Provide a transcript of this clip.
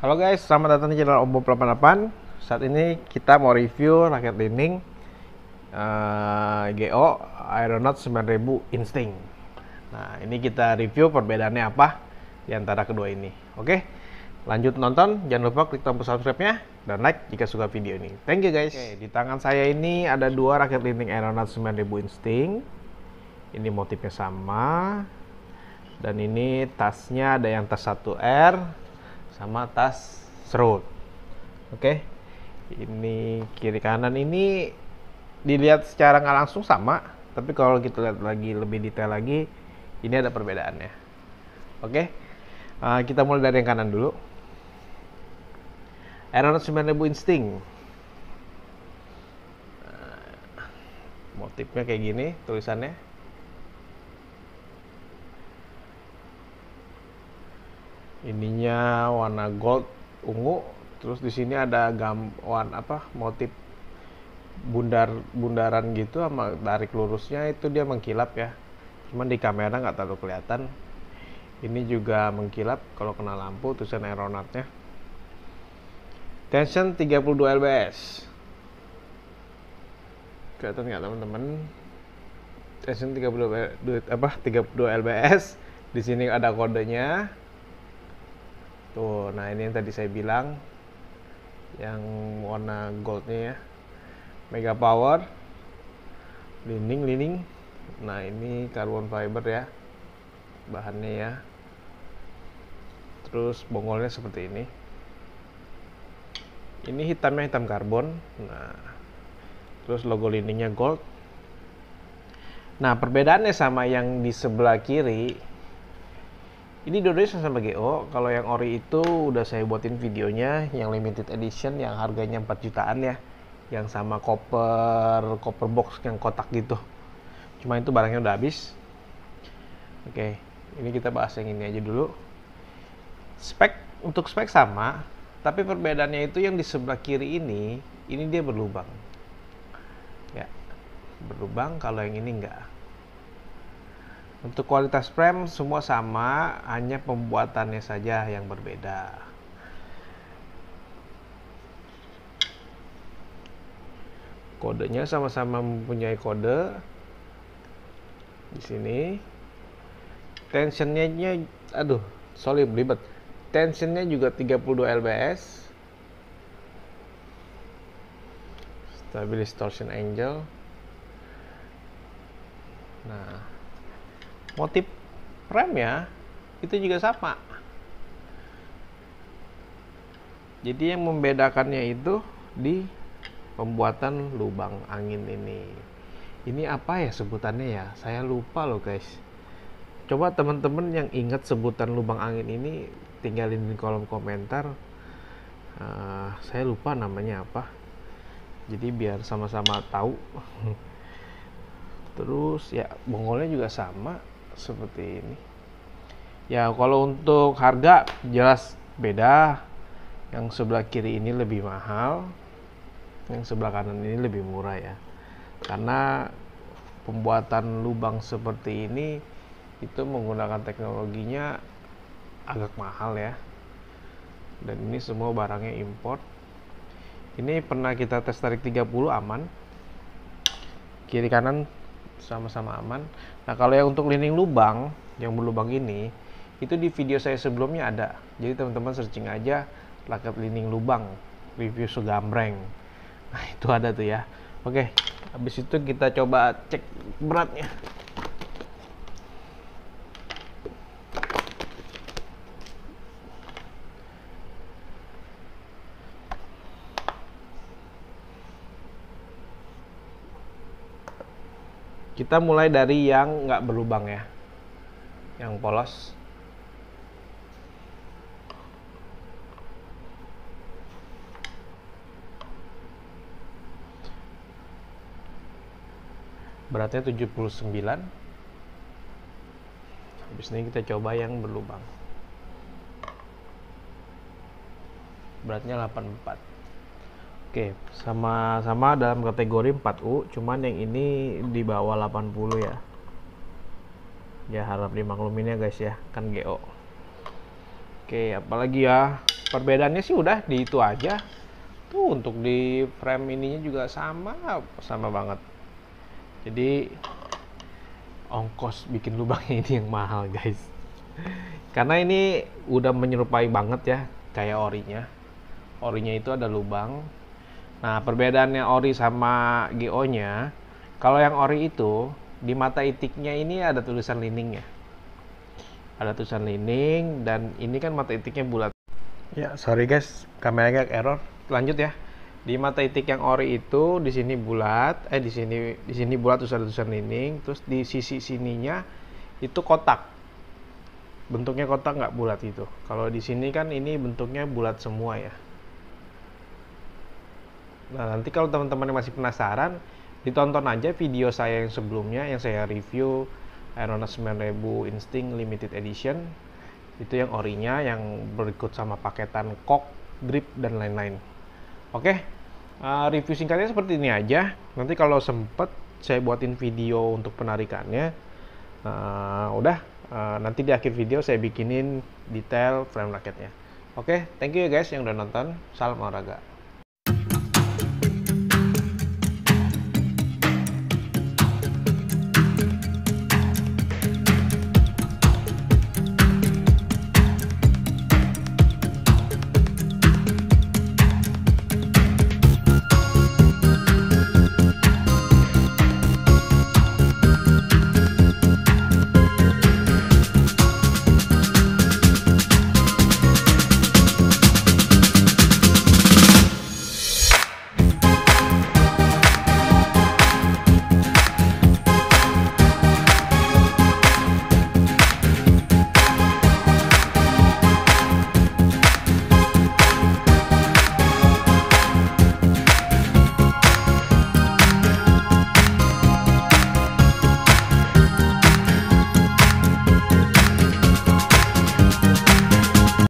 Halo guys, selamat datang di channel Ombo 88. Saat ini kita mau review raket Lining uh, eh, GO Aeronaut 9000 Instinct. Nah, ini kita review perbedaannya apa di antara kedua ini. Oke. Lanjut nonton, jangan lupa klik tombol subscribe-nya dan like jika suka video ini. Thank you guys. Oke, di tangan saya ini ada dua raket Lining Aeronaut 9000 Instinct. Ini motifnya sama. Dan ini tasnya ada yang tas 1R, sama tas serut. Oke. Ini kiri kanan ini dilihat secara nggak langsung sama, tapi kalau kita lihat lagi lebih detail lagi ini ada perbedaannya. Oke. Uh, kita mulai dari yang kanan dulu. Aeronaut 9000 Instinct. Uh, ah, motifnya kayak gini tulisannya ininya warna gold ungu terus di sini ada gam warna apa motif bundar bundaran gitu sama tarik lurusnya itu dia mengkilap ya cuman di kamera nggak terlalu kelihatan ini juga mengkilap kalau kena lampu tulisan aeronautnya tension 32 lbs kelihatan nggak teman-teman tension 32 apa 32 lbs di sini ada kodenya tuh nah ini yang tadi saya bilang yang warna goldnya ya mega power lining lining nah ini carbon fiber ya bahannya ya terus bonggolnya seperti ini ini hitamnya hitam karbon nah terus logo liningnya gold nah perbedaannya sama yang di sebelah kiri ini dua sama GO. Kalau yang ori itu udah saya buatin videonya, yang limited edition yang harganya 4 jutaan ya. Yang sama koper, koper box yang kotak gitu. Cuma itu barangnya udah habis. Oke, ini kita bahas yang ini aja dulu. Spek untuk spek sama, tapi perbedaannya itu yang di sebelah kiri ini, ini dia berlubang. Ya. Berlubang kalau yang ini enggak. Untuk kualitas frame semua sama, hanya pembuatannya saja yang berbeda. Kodenya sama-sama mempunyai kode di sini. Tensionnya aduh, sorry belibet. Tensionnya juga 32 lbs. Stabilis torsion angle. Nah, motif rem ya itu juga sama jadi yang membedakannya itu di pembuatan lubang angin ini ini apa ya sebutannya ya saya lupa loh guys coba teman-teman yang ingat sebutan lubang angin ini tinggalin di kolom komentar uh, saya lupa namanya apa jadi biar sama-sama tahu terus ya bongolnya juga sama seperti ini ya kalau untuk harga jelas beda yang sebelah kiri ini lebih mahal yang sebelah kanan ini lebih murah ya karena pembuatan lubang seperti ini itu menggunakan teknologinya agak mahal ya dan ini semua barangnya import ini pernah kita tes tarik 30 aman kiri kanan sama-sama aman. Nah, kalau yang untuk lining lubang yang berlubang ini itu di video saya sebelumnya ada. Jadi teman-teman searching aja lakat lining lubang review segambreng. Nah, itu ada tuh ya. Oke, habis itu kita coba cek beratnya. Kita mulai dari yang nggak berlubang ya. Yang polos. Beratnya 79. Habis ini kita coba yang berlubang. Beratnya 84. Oke, sama-sama dalam kategori 4U, cuman yang ini di bawah 80 ya. Ya harap dimaklumin ya guys ya, kan GO. Oke, apalagi ya. Perbedaannya sih udah di itu aja. Tuh untuk di frame ininya juga sama, sama banget. Jadi ongkos bikin lubangnya ini yang mahal guys. Karena ini udah menyerupai banget ya kayak orinya. Orinya itu ada lubang, Nah, perbedaannya ori sama GO-nya, kalau yang ori itu di mata itiknya ini ada tulisan liningnya. Ada tulisan lining dan ini kan mata itiknya bulat. Ya, sorry guys, kameranya error. Lanjut ya. Di mata itik yang ori itu di sini bulat, eh di sini di sini bulat terus ada tulisan lining, terus di sisi sininya itu kotak. Bentuknya kotak nggak bulat itu. Kalau di sini kan ini bentuknya bulat semua ya. Nah, nanti kalau teman-teman yang masih penasaran, ditonton aja video saya yang sebelumnya yang saya review Aeronaut 9000 Instinct Limited Edition. Itu yang orinya yang berikut sama paketan kok, grip dan lain-lain. Oke, uh, review singkatnya seperti ini aja. Nanti kalau sempet saya buatin video untuk penarikannya. Uh, udah, uh, nanti di akhir video saya bikinin detail frame raketnya. Oke, thank you ya guys yang udah nonton. Salam olahraga.